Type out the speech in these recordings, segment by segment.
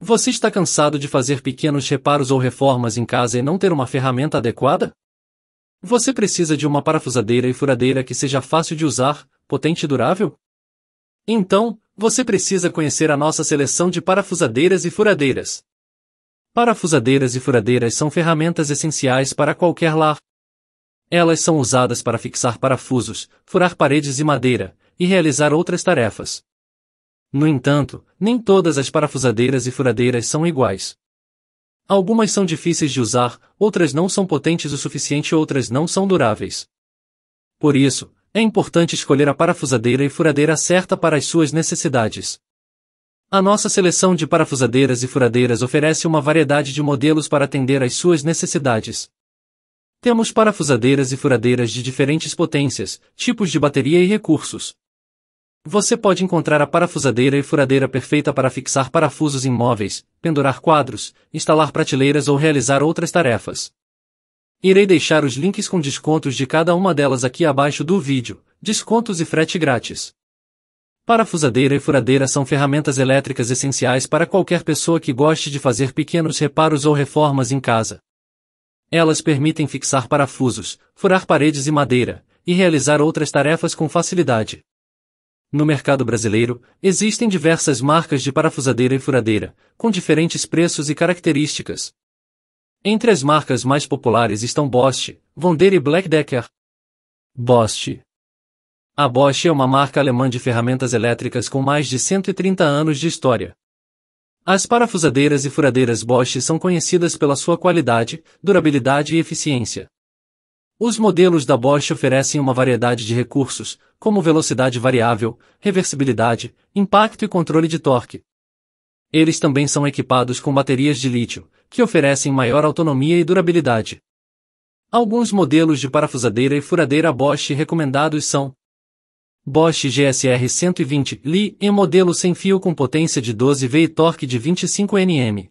Você está cansado de fazer pequenos reparos ou reformas em casa e não ter uma ferramenta adequada? Você precisa de uma parafusadeira e furadeira que seja fácil de usar, potente e durável? Então, você precisa conhecer a nossa seleção de parafusadeiras e furadeiras. Parafusadeiras e furadeiras são ferramentas essenciais para qualquer lar. Elas são usadas para fixar parafusos, furar paredes e madeira, e realizar outras tarefas. No entanto, nem todas as parafusadeiras e furadeiras são iguais. Algumas são difíceis de usar, outras não são potentes o suficiente, outras não são duráveis. Por isso, é importante escolher a parafusadeira e furadeira certa para as suas necessidades. A nossa seleção de parafusadeiras e furadeiras oferece uma variedade de modelos para atender às suas necessidades. Temos parafusadeiras e furadeiras de diferentes potências, tipos de bateria e recursos. Você pode encontrar a parafusadeira e furadeira perfeita para fixar parafusos em móveis, pendurar quadros, instalar prateleiras ou realizar outras tarefas. Irei deixar os links com descontos de cada uma delas aqui abaixo do vídeo, descontos e frete grátis. Parafusadeira e furadeira são ferramentas elétricas essenciais para qualquer pessoa que goste de fazer pequenos reparos ou reformas em casa. Elas permitem fixar parafusos, furar paredes e madeira, e realizar outras tarefas com facilidade. No mercado brasileiro, existem diversas marcas de parafusadeira e furadeira, com diferentes preços e características. Entre as marcas mais populares estão Bosch, Von e Black Decker. Bosch A Bosch é uma marca alemã de ferramentas elétricas com mais de 130 anos de história. As parafusadeiras e furadeiras Bosch são conhecidas pela sua qualidade, durabilidade e eficiência. Os modelos da Bosch oferecem uma variedade de recursos, como velocidade variável, reversibilidade, impacto e controle de torque. Eles também são equipados com baterias de lítio, que oferecem maior autonomia e durabilidade. Alguns modelos de parafusadeira e furadeira Bosch recomendados são Bosch GSR 120 Li e modelo sem fio com potência de 12V e torque de 25 Nm.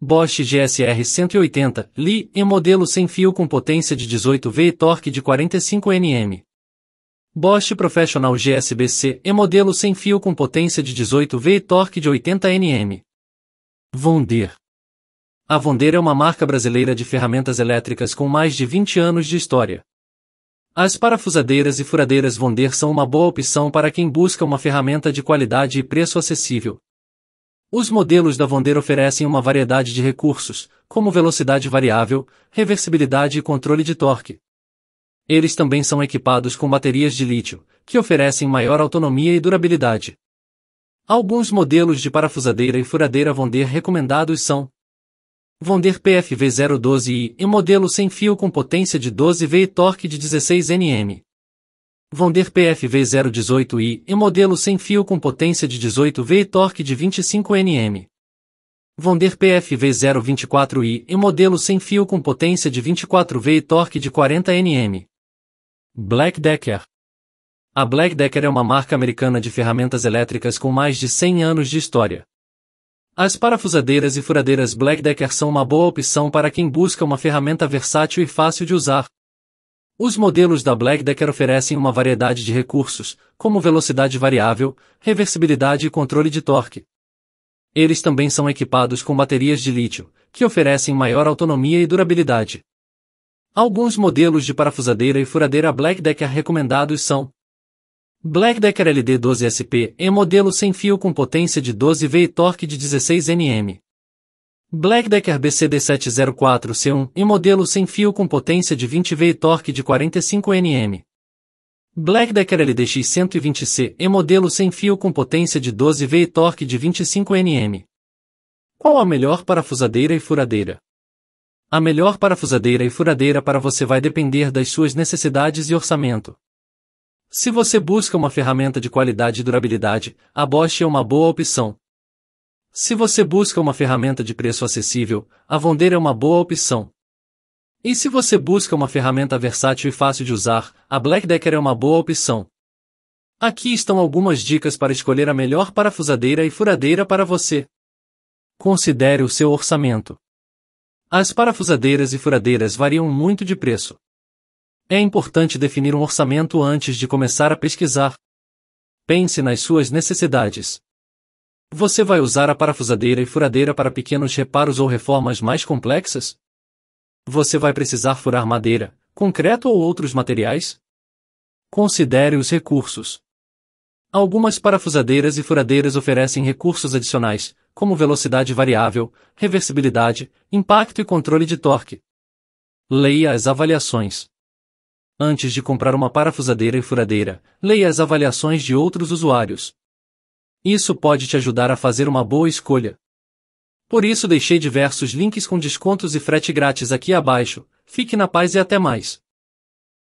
Bosch GSR 180, Li, e modelo sem fio com potência de 18V e torque de 45 Nm. Bosch Professional GSBC, e modelo sem fio com potência de 18V e torque de 80 Nm. Vonder. A Vonder é uma marca brasileira de ferramentas elétricas com mais de 20 anos de história. As parafusadeiras e furadeiras Vonder são uma boa opção para quem busca uma ferramenta de qualidade e preço acessível, os modelos da Vonder oferecem uma variedade de recursos, como velocidade variável, reversibilidade e controle de torque. Eles também são equipados com baterias de lítio, que oferecem maior autonomia e durabilidade. Alguns modelos de parafusadeira e furadeira Vonder recomendados são Vonder PFV012i e modelo sem fio com potência de 12V e torque de 16 Nm. Vonder PFV 018i e modelo sem fio com potência de 18V e torque de 25 Nm. Vonder PFV 024i e modelo sem fio com potência de 24V e torque de 40 Nm. Black Decker. A Black Decker é uma marca americana de ferramentas elétricas com mais de 100 anos de história. As parafusadeiras e furadeiras Black Decker são uma boa opção para quem busca uma ferramenta versátil e fácil de usar, os modelos da Black Decker oferecem uma variedade de recursos, como velocidade variável, reversibilidade e controle de torque. Eles também são equipados com baterias de lítio, que oferecem maior autonomia e durabilidade. Alguns modelos de parafusadeira e furadeira Black Decker recomendados são Black Decker LD12SP é modelo sem fio com potência de 12V e torque de 16 Nm. Black Decker BCD704C1 e modelo sem fio com potência de 20 V e torque de 45 Nm. Black Decker LDX 120C e modelo sem fio com potência de 12 V e torque de 25 Nm. Qual a melhor parafusadeira e furadeira? A melhor parafusadeira e furadeira para você vai depender das suas necessidades e orçamento. Se você busca uma ferramenta de qualidade e durabilidade, a Bosch é uma boa opção. Se você busca uma ferramenta de preço acessível, a Vonder é uma boa opção. E se você busca uma ferramenta versátil e fácil de usar, a Black Decker é uma boa opção. Aqui estão algumas dicas para escolher a melhor parafusadeira e furadeira para você. Considere o seu orçamento. As parafusadeiras e furadeiras variam muito de preço. É importante definir um orçamento antes de começar a pesquisar. Pense nas suas necessidades. Você vai usar a parafusadeira e furadeira para pequenos reparos ou reformas mais complexas? Você vai precisar furar madeira, concreto ou outros materiais? Considere os recursos. Algumas parafusadeiras e furadeiras oferecem recursos adicionais, como velocidade variável, reversibilidade, impacto e controle de torque. Leia as avaliações. Antes de comprar uma parafusadeira e furadeira, leia as avaliações de outros usuários. Isso pode te ajudar a fazer uma boa escolha. Por isso deixei diversos links com descontos e frete grátis aqui abaixo. Fique na paz e até mais.